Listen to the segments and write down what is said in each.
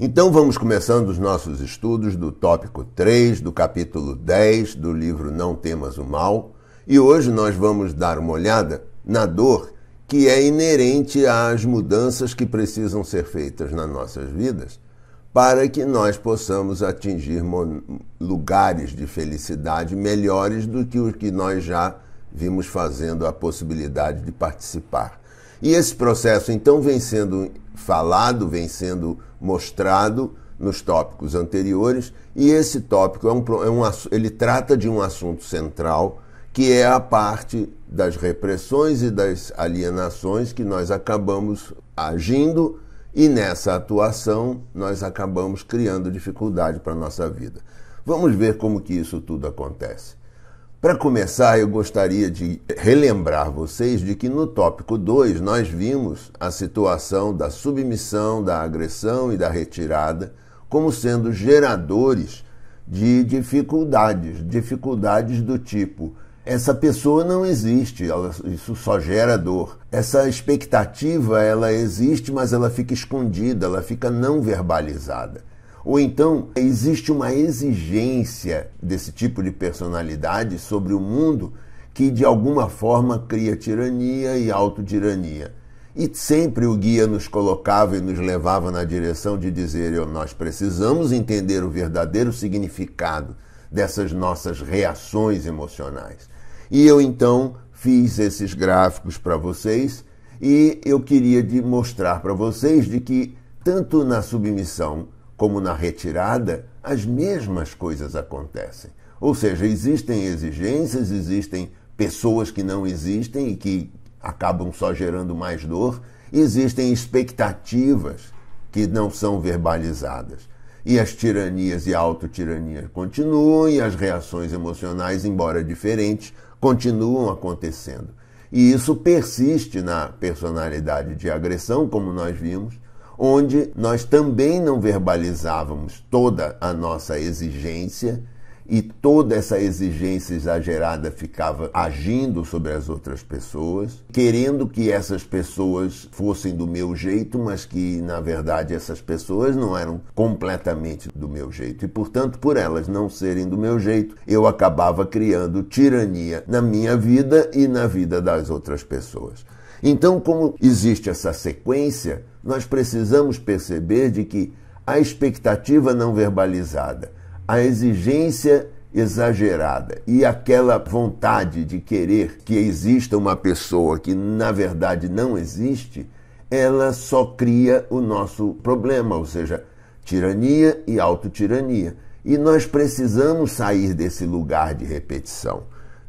Então vamos começando os nossos estudos do tópico 3 do capítulo 10 do livro Não Temas o Mal, e hoje nós vamos dar uma olhada na dor que é inerente às mudanças que precisam ser feitas nas nossas vidas para que nós possamos atingir lugares de felicidade melhores do que os que nós já vimos fazendo a possibilidade de participar. E esse processo então vem sendo falado, vem sendo mostrado nos tópicos anteriores, e esse tópico é um, é um, ele trata de um assunto central, que é a parte das repressões e das alienações que nós acabamos agindo, e nessa atuação nós acabamos criando dificuldade para a nossa vida. Vamos ver como que isso tudo acontece. Para começar, eu gostaria de relembrar vocês de que no tópico 2 nós vimos a situação da submissão, da agressão e da retirada como sendo geradores de dificuldades, dificuldades do tipo essa pessoa não existe, ela, isso só gera dor. Essa expectativa, ela existe, mas ela fica escondida, ela fica não verbalizada. Ou então existe uma exigência desse tipo de personalidade sobre o mundo que de alguma forma cria tirania e autodirania E sempre o guia nos colocava e nos levava na direção de dizer: nós precisamos entender o verdadeiro significado dessas nossas reações emocionais. E eu então fiz esses gráficos para vocês e eu queria mostrar para vocês de que tanto na submissão como na retirada, as mesmas coisas acontecem. Ou seja, existem exigências, existem pessoas que não existem e que acabam só gerando mais dor, existem expectativas que não são verbalizadas. E as tiranias e autotiranias continuam, e as reações emocionais, embora diferentes, continuam acontecendo. E isso persiste na personalidade de agressão, como nós vimos, onde nós também não verbalizávamos toda a nossa exigência e toda essa exigência exagerada ficava agindo sobre as outras pessoas, querendo que essas pessoas fossem do meu jeito, mas que na verdade essas pessoas não eram completamente do meu jeito. E portanto, por elas não serem do meu jeito, eu acabava criando tirania na minha vida e na vida das outras pessoas. Então, como existe essa sequência, nós precisamos perceber de que a expectativa não verbalizada, a exigência exagerada e aquela vontade de querer que exista uma pessoa que na verdade não existe, ela só cria o nosso problema, ou seja, tirania e autotirania. E nós precisamos sair desse lugar de repetição,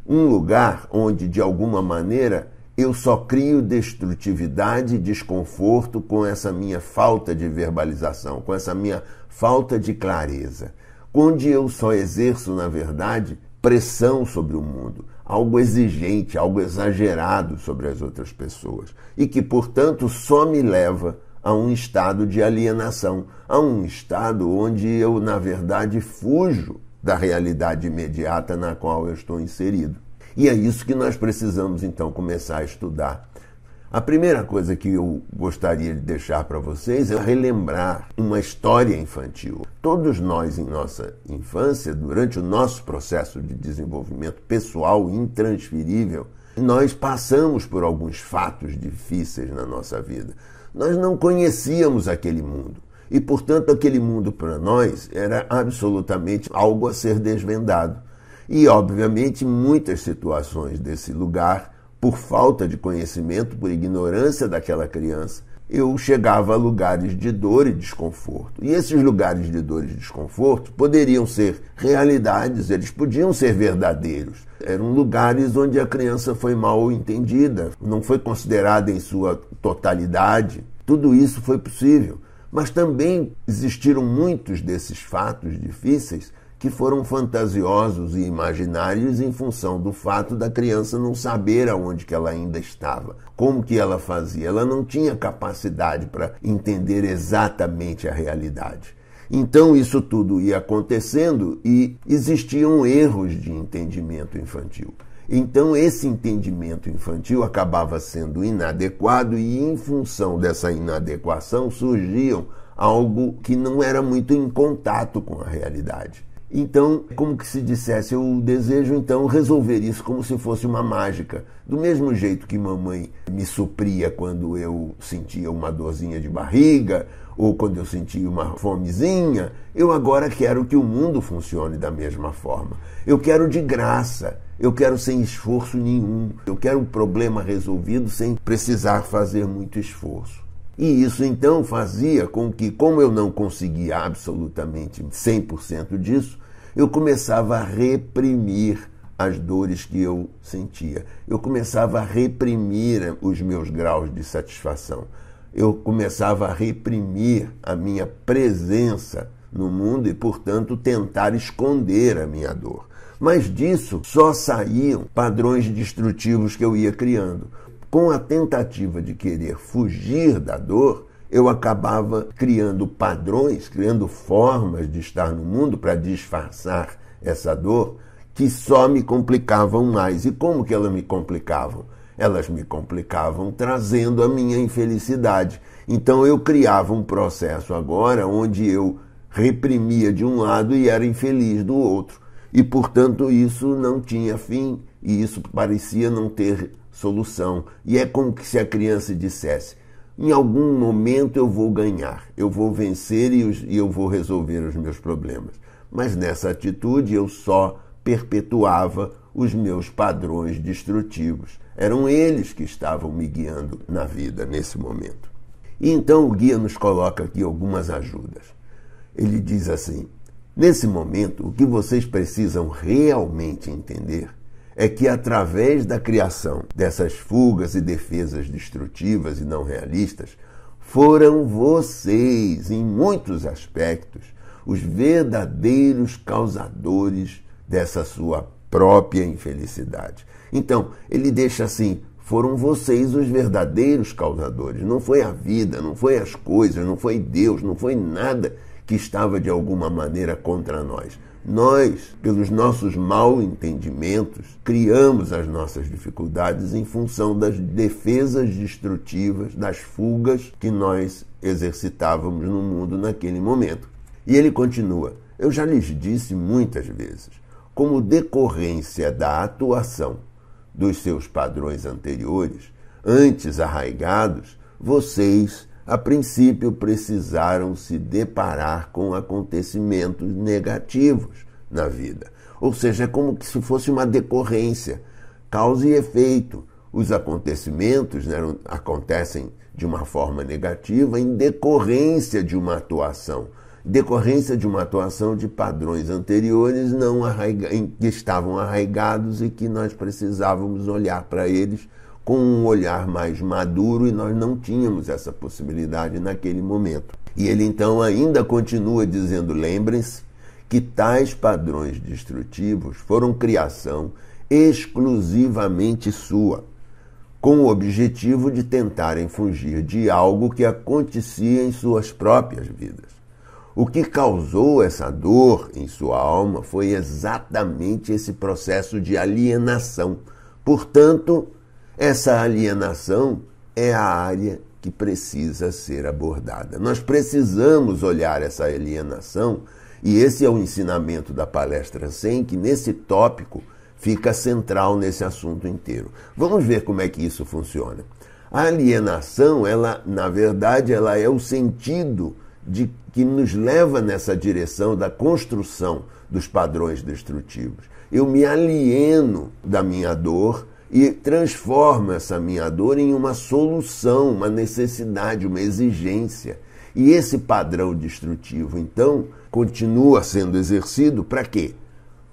um lugar onde de alguma maneira eu só crio destrutividade e desconforto com essa minha falta de verbalização, com essa minha falta de clareza. Onde eu só exerço, na verdade, pressão sobre o mundo, algo exigente, algo exagerado sobre as outras pessoas. E que, portanto, só me leva a um estado de alienação, a um estado onde eu, na verdade, fujo da realidade imediata na qual eu estou inserido. E é isso que nós precisamos então começar a estudar. A primeira coisa que eu gostaria de deixar para vocês é relembrar uma história infantil. Todos nós, em nossa infância, durante o nosso processo de desenvolvimento pessoal intransferível, nós passamos por alguns fatos difíceis na nossa vida. Nós não conhecíamos aquele mundo. E, portanto, aquele mundo para nós era absolutamente algo a ser desvendado e, obviamente, muitas situações desse lugar, por falta de conhecimento, por ignorância daquela criança, eu chegava a lugares de dor e desconforto. E esses lugares de dor e desconforto poderiam ser realidades, eles podiam ser verdadeiros. Eram lugares onde a criança foi mal entendida, não foi considerada em sua totalidade. Tudo isso foi possível. Mas também existiram muitos desses fatos difíceis que foram fantasiosos e imaginários em função do fato da criança não saber aonde que ela ainda estava, como que ela fazia, ela não tinha capacidade para entender exatamente a realidade. Então isso tudo ia acontecendo e existiam erros de entendimento infantil. Então esse entendimento infantil acabava sendo inadequado e em função dessa inadequação surgiam algo que não era muito em contato com a realidade. Então, como que se dissesse, eu desejo então resolver isso como se fosse uma mágica. Do mesmo jeito que mamãe me supria quando eu sentia uma dorzinha de barriga ou quando eu sentia uma fomezinha, eu agora quero que o mundo funcione da mesma forma. Eu quero de graça, eu quero sem esforço nenhum, eu quero um problema resolvido sem precisar fazer muito esforço. E isso então fazia com que, como eu não conseguia absolutamente 100% disso, eu começava a reprimir as dores que eu sentia. Eu começava a reprimir os meus graus de satisfação. Eu começava a reprimir a minha presença no mundo e, portanto, tentar esconder a minha dor. Mas disso só saíam padrões destrutivos que eu ia criando com a tentativa de querer fugir da dor, eu acabava criando padrões, criando formas de estar no mundo para disfarçar essa dor, que só me complicavam mais. E como que elas me complicavam? Elas me complicavam trazendo a minha infelicidade. Então eu criava um processo agora onde eu reprimia de um lado e era infeliz do outro. E, portanto, isso não tinha fim e isso parecia não ter solução. E é como se a criança dissesse: em algum momento eu vou ganhar, eu vou vencer e eu vou resolver os meus problemas. Mas nessa atitude eu só perpetuava os meus padrões destrutivos. Eram eles que estavam me guiando na vida nesse momento. E então o guia nos coloca aqui algumas ajudas. Ele diz assim: Nesse momento, o que vocês precisam realmente entender é que através da criação dessas fugas e defesas destrutivas e não realistas, foram vocês, em muitos aspectos, os verdadeiros causadores dessa sua própria infelicidade. Então, ele deixa assim: foram vocês os verdadeiros causadores. Não foi a vida, não foi as coisas, não foi Deus, não foi nada que estava de alguma maneira contra nós. Nós, pelos nossos mal entendimentos, criamos as nossas dificuldades em função das defesas destrutivas, das fugas que nós exercitávamos no mundo naquele momento. E ele continua: Eu já lhes disse muitas vezes, como decorrência da atuação dos seus padrões anteriores, antes arraigados, vocês a princípio precisaram se deparar com acontecimentos negativos na vida. Ou seja, é como se fosse uma decorrência, causa e efeito. Os acontecimentos né, acontecem de uma forma negativa em decorrência de uma atuação, decorrência de uma atuação de padrões anteriores não arraiga, que estavam arraigados e que nós precisávamos olhar para eles com um olhar mais maduro e nós não tínhamos essa possibilidade naquele momento. E ele então ainda continua dizendo: lembrem-se que tais padrões destrutivos foram criação exclusivamente sua, com o objetivo de tentarem fugir de algo que acontecia em suas próprias vidas. O que causou essa dor em sua alma foi exatamente esse processo de alienação. Portanto, essa alienação é a área que precisa ser abordada. Nós precisamos olhar essa alienação, e esse é o ensinamento da palestra 100, que nesse tópico fica central nesse assunto inteiro. Vamos ver como é que isso funciona. A alienação, ela, na verdade, ela é o sentido de que nos leva nessa direção da construção dos padrões destrutivos. Eu me alieno da minha dor, e transforma essa minha dor em uma solução, uma necessidade, uma exigência. E esse padrão destrutivo, então, continua sendo exercido para quê?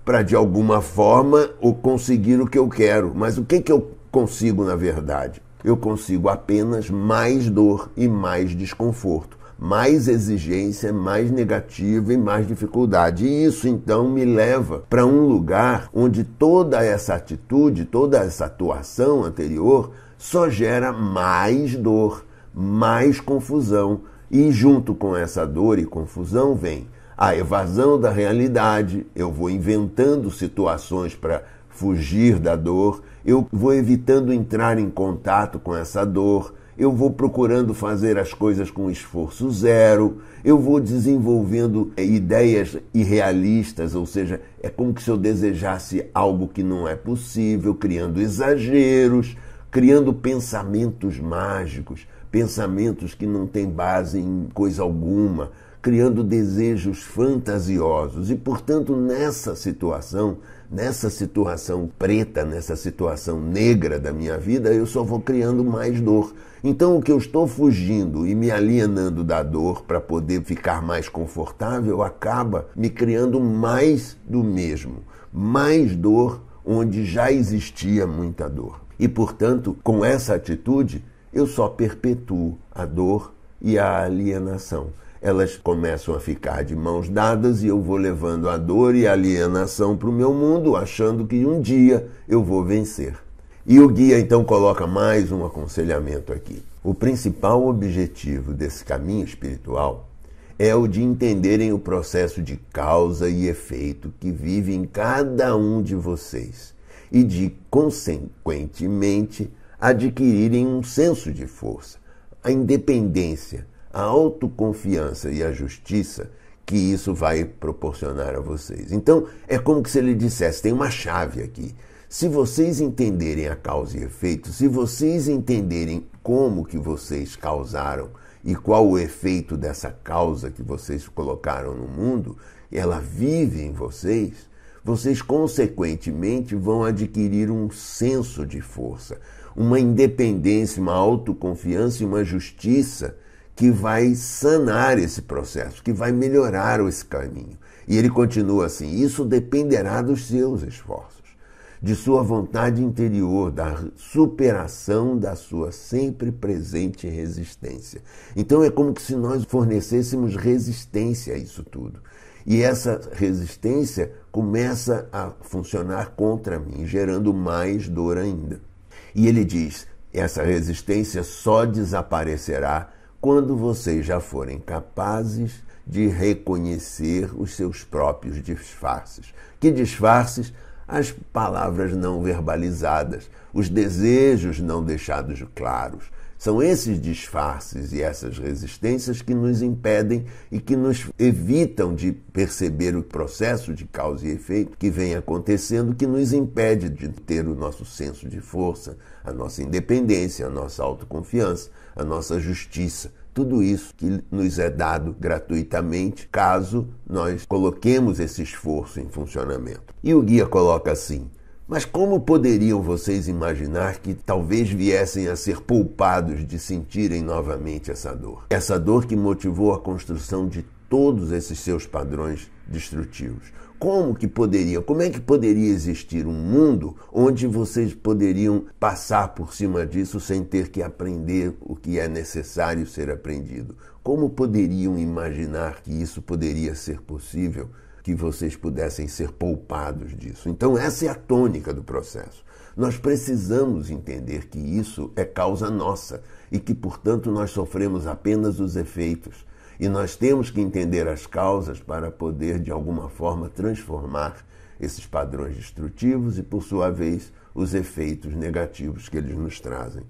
Para de alguma forma ou conseguir o que eu quero. Mas o que, que eu consigo na verdade? Eu consigo apenas mais dor e mais desconforto mais exigência, mais negativa e mais dificuldade. E isso então me leva para um lugar onde toda essa atitude, toda essa atuação anterior só gera mais dor, mais confusão. E junto com essa dor e confusão vem a evasão da realidade, eu vou inventando situações para fugir da dor, eu vou evitando entrar em contato com essa dor, eu vou procurando fazer as coisas com esforço zero, eu vou desenvolvendo ideias irrealistas, ou seja, é como se eu desejasse algo que não é possível, criando exageros, criando pensamentos mágicos, pensamentos que não têm base em coisa alguma, criando desejos fantasiosos. E, portanto, nessa situação, nessa situação preta, nessa situação negra da minha vida, eu só vou criando mais dor. Então, o que eu estou fugindo e me alienando da dor para poder ficar mais confortável acaba me criando mais do mesmo, mais dor onde já existia muita dor. E, portanto, com essa atitude, eu só perpetuo a dor e a alienação. Elas começam a ficar de mãos dadas e eu vou levando a dor e a alienação para o meu mundo, achando que um dia eu vou vencer. E o guia então coloca mais um aconselhamento aqui. O principal objetivo desse caminho espiritual é o de entenderem o processo de causa e efeito que vive em cada um de vocês e de, consequentemente, adquirirem um senso de força, a independência, a autoconfiança e a justiça que isso vai proporcionar a vocês. Então, é como se ele dissesse: tem uma chave aqui. Se vocês entenderem a causa e efeito, se vocês entenderem como que vocês causaram e qual o efeito dessa causa que vocês colocaram no mundo, ela vive em vocês, vocês consequentemente vão adquirir um senso de força, uma independência, uma autoconfiança e uma justiça que vai sanar esse processo, que vai melhorar esse caminho. E ele continua assim: isso dependerá dos seus esforços de sua vontade interior, da superação da sua sempre presente resistência. Então é como se nós fornecêssemos resistência a isso tudo. E essa resistência começa a funcionar contra mim, gerando mais dor ainda. E ele diz: essa resistência só desaparecerá quando vocês já forem capazes de reconhecer os seus próprios disfarces. Que disfarces? as palavras não verbalizadas, os desejos não deixados claros. São esses disfarces e essas resistências que nos impedem e que nos evitam de perceber o processo de causa e efeito que vem acontecendo, que nos impede de ter o nosso senso de força, a nossa independência, a nossa autoconfiança, a nossa justiça, tudo isso que nos é dado gratuitamente caso nós coloquemos esse esforço em funcionamento. E o guia coloca assim: mas como poderiam vocês imaginar que talvez viessem a ser poupados de sentirem novamente essa dor? Essa dor que motivou a construção de todos esses seus padrões destrutivos. Como que poderia? Como é que poderia existir um mundo onde vocês poderiam passar por cima disso sem ter que aprender o que é necessário ser aprendido? Como poderiam imaginar que isso poderia ser possível, que vocês pudessem ser poupados disso? Então, essa é a tônica do processo. Nós precisamos entender que isso é causa nossa e que, portanto, nós sofremos apenas os efeitos. E nós temos que entender as causas para poder, de alguma forma, transformar esses padrões destrutivos e, por sua vez, os efeitos negativos que eles nos trazem.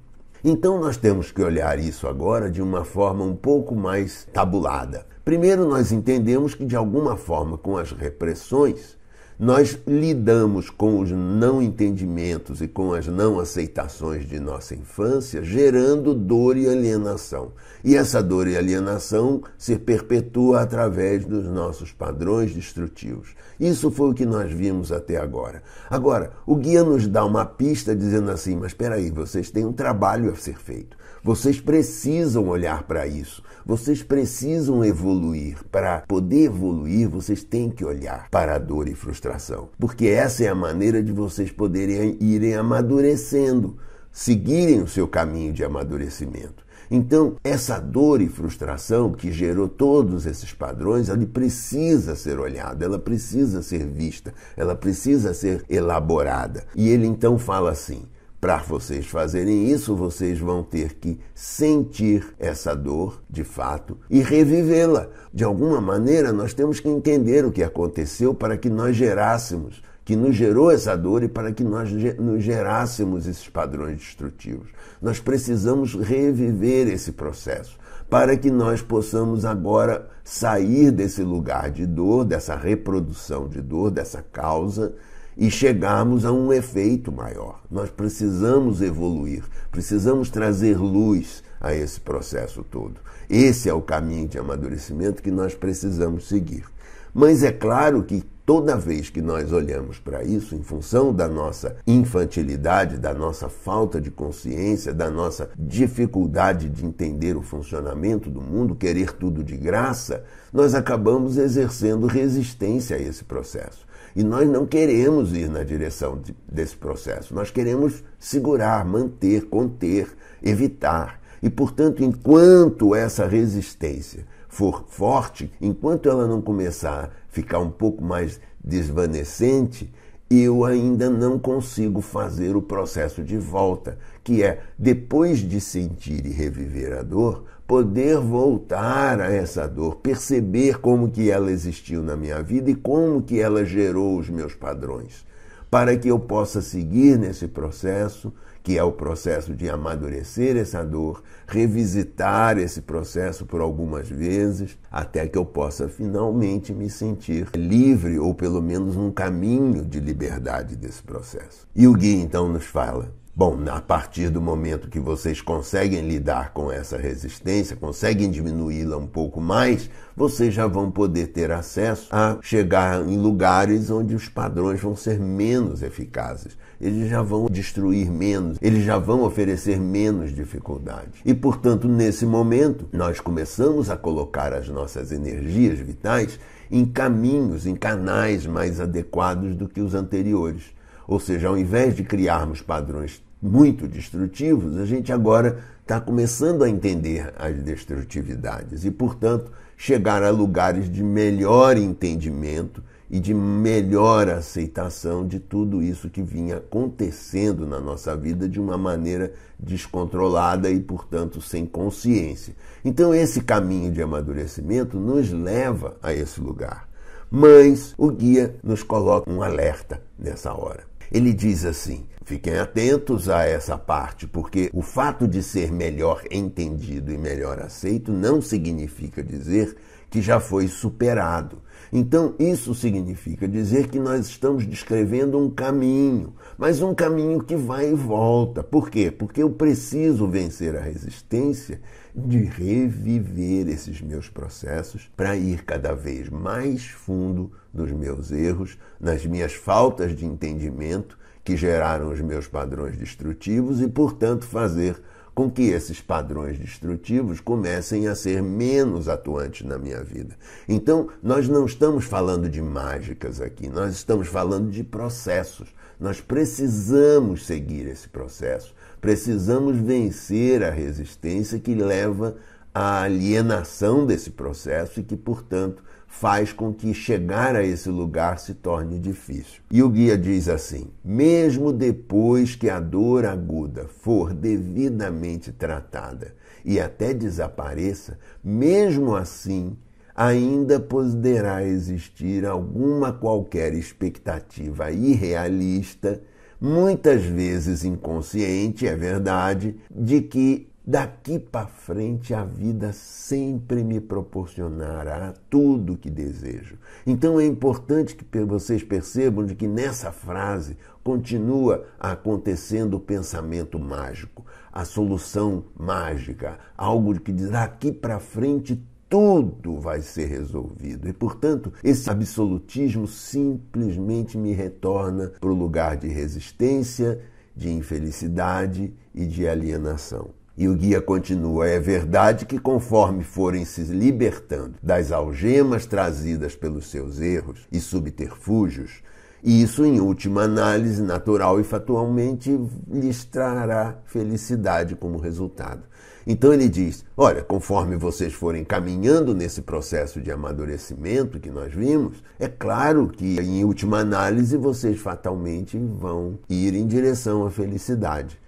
Então, nós temos que olhar isso agora de uma forma um pouco mais tabulada. Primeiro, nós entendemos que, de alguma forma, com as repressões, nós lidamos com os não entendimentos e com as não aceitações de nossa infância, gerando dor e alienação. E essa dor e alienação se perpetua através dos nossos padrões destrutivos. Isso foi o que nós vimos até agora. Agora, o guia nos dá uma pista dizendo assim: mas espera aí, vocês têm um trabalho a ser feito. Vocês precisam olhar para isso. Vocês precisam evoluir. Para poder evoluir, vocês têm que olhar para a dor e frustração administração, porque essa é a maneira de vocês poderem irem amadurecendo, seguirem o seu caminho de amadurecimento. Então, essa dor e frustração que gerou todos esses padrões, ela precisa ser olhada, ela precisa ser vista, ela precisa ser elaborada. E ele então fala assim: para vocês fazerem isso, vocês vão ter que sentir essa dor de fato e revivê-la. De alguma maneira, nós temos que entender o que aconteceu para que nós gerássemos, que nos gerou essa dor e para que nós nos gerássemos esses padrões destrutivos. Nós precisamos reviver esse processo para que nós possamos agora sair desse lugar de dor, dessa reprodução de dor, dessa causa e chegarmos a um efeito maior. Nós precisamos evoluir, precisamos trazer luz a esse processo todo. Esse é o caminho de amadurecimento que nós precisamos seguir. Mas é claro que toda vez que nós olhamos para isso, em função da nossa infantilidade, da nossa falta de consciência, da nossa dificuldade de entender o funcionamento do mundo, querer tudo de graça, nós acabamos exercendo resistência a esse processo. E nós não queremos ir na direção de, desse processo. Nós queremos segurar, manter, conter, evitar. E, portanto, enquanto essa resistência for forte, enquanto ela não começar a ficar um pouco mais desvanecente, eu ainda não consigo fazer o processo de volta, que é, depois de sentir e reviver a dor, poder voltar a essa dor, perceber como que ela existiu na minha vida e como que ela gerou os meus padrões, para que eu possa seguir nesse processo que é o processo de amadurecer essa dor, revisitar esse processo por algumas vezes, até que eu possa finalmente me sentir livre ou pelo menos um caminho de liberdade desse processo. E o guia então nos fala: Bom, a partir do momento que vocês conseguem lidar com essa resistência, conseguem diminuí-la um pouco mais, vocês já vão poder ter acesso a chegar em lugares onde os padrões vão ser menos eficazes, eles já vão destruir menos, eles já vão oferecer menos dificuldade. E, portanto, nesse momento, nós começamos a colocar as nossas energias vitais em caminhos, em canais mais adequados do que os anteriores. Ou seja, ao invés de criarmos padrões muito destrutivos, a gente agora está começando a entender as destrutividades e, portanto, chegar a lugares de melhor entendimento e de melhor aceitação de tudo isso que vinha acontecendo na nossa vida de uma maneira descontrolada e, portanto, sem consciência. Então, esse caminho de amadurecimento nos leva a esse lugar. Mas o guia nos coloca um alerta nessa hora. Ele diz assim: fiquem atentos a essa parte, porque o fato de ser melhor entendido e melhor aceito não significa dizer que já foi superado então, isso significa dizer que nós estamos descrevendo um caminho, mas um caminho que vai e volta. Por quê? Porque eu preciso vencer a resistência de reviver esses meus processos para ir cada vez mais fundo nos meus erros, nas minhas faltas de entendimento que geraram os meus padrões destrutivos e, portanto, fazer com que esses padrões destrutivos comecem a ser menos atuantes na minha vida. Então, nós não estamos falando de mágicas aqui, nós estamos falando de processos. Nós precisamos seguir esse processo, precisamos vencer a resistência que leva à alienação desse processo e que, portanto, faz com que chegar a esse lugar se torne difícil. E o guia diz assim: mesmo depois que a dor aguda for devidamente tratada e até desapareça, mesmo assim ainda poderá existir alguma qualquer expectativa irrealista muitas vezes inconsciente, é verdade, de que Daqui para frente a vida sempre me proporcionará tudo o que desejo. Então é importante que vocês percebam de que nessa frase continua acontecendo o pensamento mágico, a solução mágica, algo que diz daqui para frente tudo vai ser resolvido. E, portanto, esse absolutismo simplesmente me retorna para o lugar de resistência, de infelicidade e de alienação. E o guia continua: é verdade que, conforme forem se libertando das algemas trazidas pelos seus erros e subterfúgios, isso, em última análise, natural e fatalmente, lhes trará felicidade como resultado. Então ele diz: olha, conforme vocês forem caminhando nesse processo de amadurecimento que nós vimos, é claro que, em última análise, vocês fatalmente vão ir em direção à felicidade.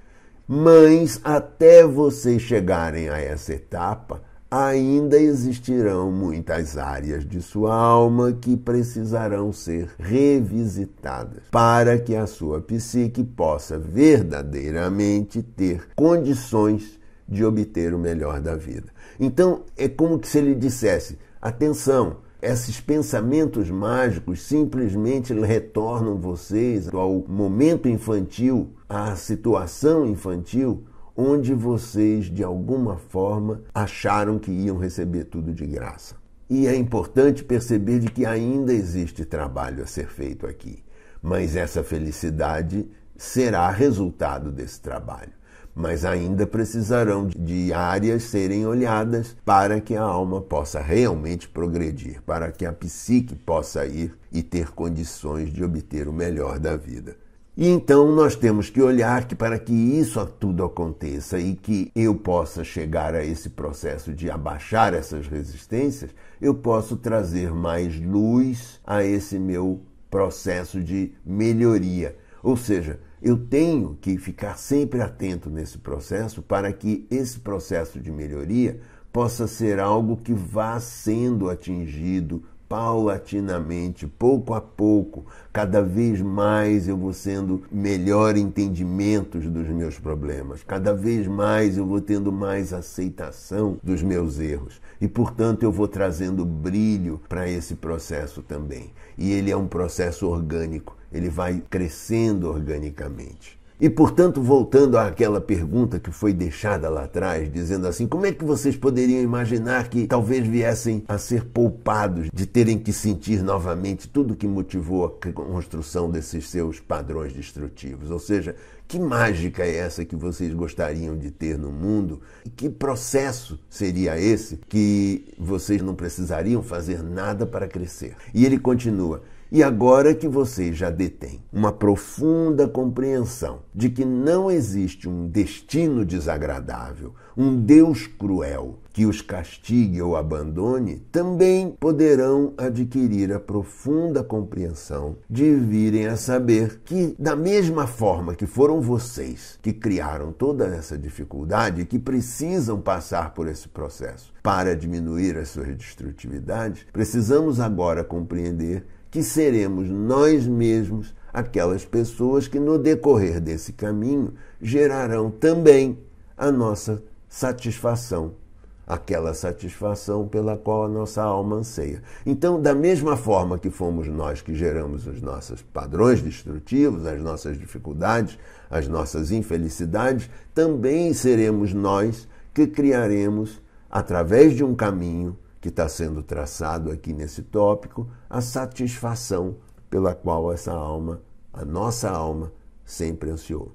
Mas até vocês chegarem a essa etapa, ainda existirão muitas áreas de sua alma que precisarão ser revisitadas para que a sua psique possa verdadeiramente ter condições de obter o melhor da vida. Então, é como se ele dissesse: atenção, esses pensamentos mágicos simplesmente retornam vocês ao momento infantil, à situação infantil, onde vocês de alguma forma acharam que iam receber tudo de graça. E é importante perceber de que ainda existe trabalho a ser feito aqui, mas essa felicidade será resultado desse trabalho mas ainda precisarão de áreas serem olhadas para que a alma possa realmente progredir, para que a psique possa ir e ter condições de obter o melhor da vida. E então nós temos que olhar que para que isso tudo aconteça e que eu possa chegar a esse processo de abaixar essas resistências, eu posso trazer mais luz a esse meu processo de melhoria. Ou seja, eu tenho que ficar sempre atento nesse processo para que esse processo de melhoria possa ser algo que vá sendo atingido paulatinamente, pouco a pouco, cada vez mais eu vou sendo melhor entendimentos dos meus problemas, cada vez mais eu vou tendo mais aceitação dos meus erros e, portanto, eu vou trazendo brilho para esse processo também. E ele é um processo orgânico ele vai crescendo organicamente. E, portanto, voltando àquela pergunta que foi deixada lá atrás, dizendo assim: como é que vocês poderiam imaginar que talvez viessem a ser poupados de terem que sentir novamente tudo que motivou a construção desses seus padrões destrutivos? Ou seja, que mágica é essa que vocês gostariam de ter no mundo? E que processo seria esse que vocês não precisariam fazer nada para crescer? E ele continua. E agora que você já detém uma profunda compreensão de que não existe um destino desagradável, um Deus cruel que os castigue ou abandone, também poderão adquirir a profunda compreensão de virem a saber que, da mesma forma que foram vocês que criaram toda essa dificuldade, que precisam passar por esse processo para diminuir as suas destrutividades, precisamos agora compreender que seremos nós mesmos aquelas pessoas que, no decorrer desse caminho, gerarão também a nossa satisfação, aquela satisfação pela qual a nossa alma anseia. Então, da mesma forma que fomos nós que geramos os nossos padrões destrutivos, as nossas dificuldades, as nossas infelicidades, também seremos nós que criaremos, através de um caminho, que está sendo traçado aqui nesse tópico, a satisfação pela qual essa alma, a nossa alma, sempre ansiou.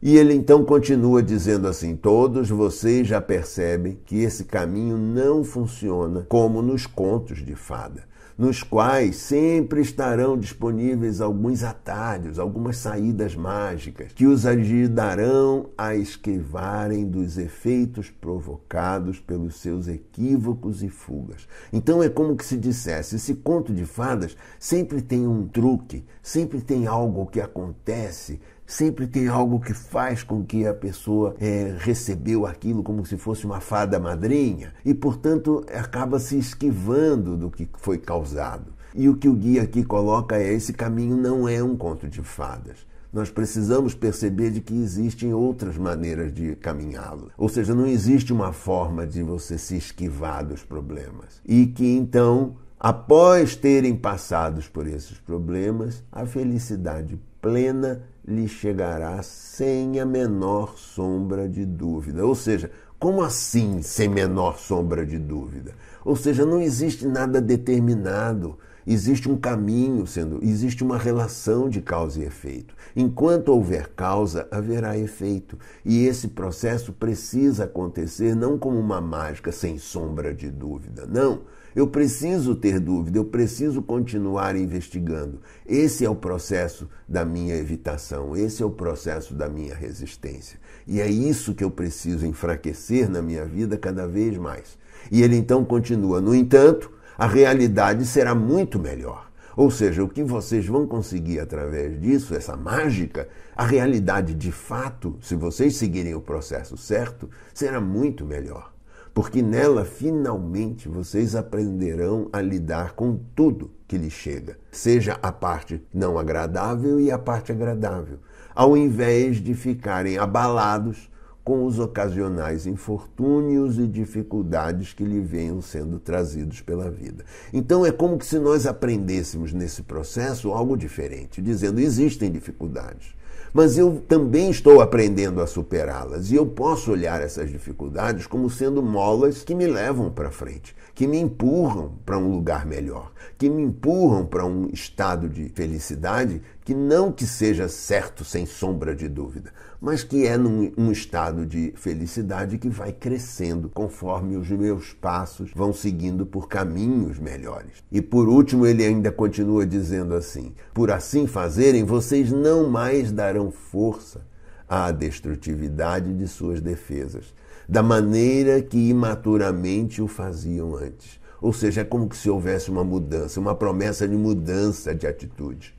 E ele então continua dizendo assim: todos vocês já percebem que esse caminho não funciona como nos contos de fada nos quais sempre estarão disponíveis alguns atalhos, algumas saídas mágicas, que os ajudarão a esquivarem dos efeitos provocados pelos seus equívocos e fugas. Então é como que se dissesse: esse conto de fadas sempre tem um truque, sempre tem algo que acontece Sempre tem algo que faz com que a pessoa é, recebeu aquilo como se fosse uma fada madrinha e, portanto, acaba se esquivando do que foi causado. E o que o guia aqui coloca é: esse caminho não é um conto de fadas. Nós precisamos perceber de que existem outras maneiras de caminhá-lo. Ou seja, não existe uma forma de você se esquivar dos problemas. E que então Após terem passados por esses problemas, a felicidade plena lhe chegará sem a menor sombra de dúvida. Ou seja, como assim sem menor sombra de dúvida? Ou seja, não existe nada determinado, existe um caminho sendo, existe uma relação de causa e efeito. Enquanto houver causa, haverá efeito, e esse processo precisa acontecer não como uma mágica sem sombra de dúvida, não eu preciso ter dúvida, eu preciso continuar investigando. Esse é o processo da minha evitação, esse é o processo da minha resistência. E é isso que eu preciso enfraquecer na minha vida cada vez mais. E ele então continua: no entanto, a realidade será muito melhor. Ou seja, o que vocês vão conseguir através disso, essa mágica, a realidade de fato, se vocês seguirem o processo certo, será muito melhor porque nela finalmente vocês aprenderão a lidar com tudo que lhe chega, seja a parte não agradável e a parte agradável, ao invés de ficarem abalados com os ocasionais infortúnios e dificuldades que lhe venham sendo trazidos pela vida. Então é como se nós aprendêssemos nesse processo algo diferente, dizendo existem dificuldades mas eu também estou aprendendo a superá-las e eu posso olhar essas dificuldades como sendo molas que me levam para frente, que me empurram para um lugar melhor, que me empurram para um estado de felicidade que não que seja certo sem sombra de dúvida, mas que é num um estado de felicidade que vai crescendo conforme os meus passos vão seguindo por caminhos melhores. E por último, ele ainda continua dizendo assim: Por assim fazerem, vocês não mais darão força à destrutividade de suas defesas, da maneira que imaturamente o faziam antes. Ou seja, é como que se houvesse uma mudança, uma promessa de mudança de atitude.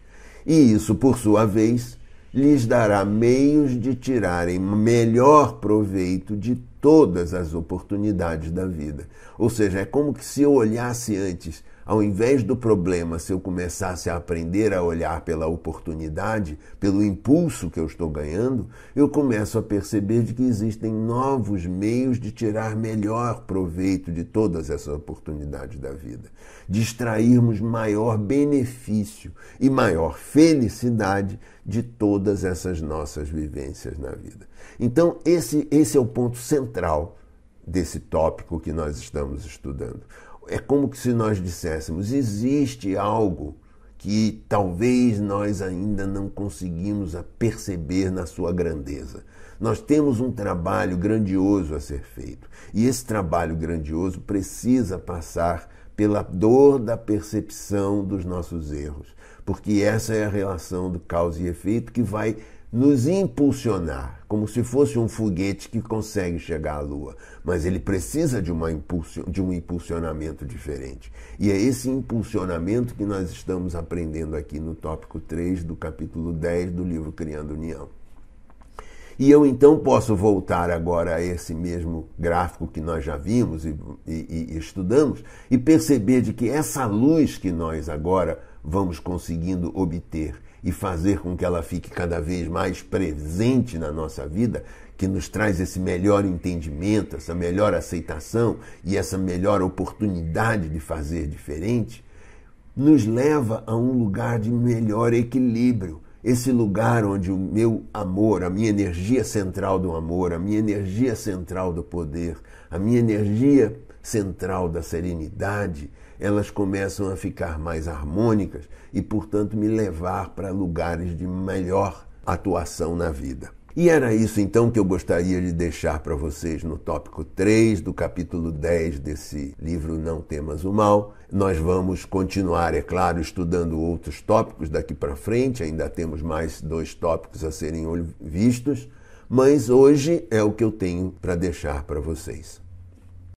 E isso, por sua vez, lhes dará meios de tirarem melhor proveito de todas as oportunidades da vida. Ou seja, é como que se eu olhasse antes ao invés do problema, se eu começasse a aprender a olhar pela oportunidade, pelo impulso que eu estou ganhando, eu começo a perceber de que existem novos meios de tirar melhor proveito de todas essas oportunidades da vida, de extrairmos maior benefício e maior felicidade de todas essas nossas vivências na vida. Então, esse, esse é o ponto central desse tópico que nós estamos estudando é como se nós disséssemos: existe algo que talvez nós ainda não conseguimos perceber na sua grandeza. Nós temos um trabalho grandioso a ser feito, e esse trabalho grandioso precisa passar pela dor da percepção dos nossos erros, porque essa é a relação do causa e efeito que vai nos impulsionar, como se fosse um foguete que consegue chegar à Lua, mas ele precisa de, uma impulsion, de um impulsionamento diferente. E é esse impulsionamento que nós estamos aprendendo aqui no tópico 3 do capítulo 10 do livro Criando União. E eu então posso voltar agora a esse mesmo gráfico que nós já vimos e, e, e, estudamos e perceber de que essa luz que nós agora vamos conseguindo obter e fazer com que ela fique cada vez mais presente na nossa vida, que nos traz esse melhor entendimento, essa melhor aceitação e essa melhor oportunidade de fazer diferente, nos leva a um lugar de melhor equilíbrio. Esse lugar onde o meu amor, a minha energia central do amor, a minha energia central do poder, a minha energia central da serenidade, elas começam a ficar mais harmônicas e, portanto, me levar para lugares de melhor atuação na vida. E era isso então que eu gostaria de deixar para vocês no tópico 3 do capítulo 10 desse livro Não Temas o Mal. Nós vamos continuar, é claro, estudando outros tópicos daqui para frente, ainda temos mais dois tópicos a serem vistos, mas hoje é o que eu tenho para deixar para vocês.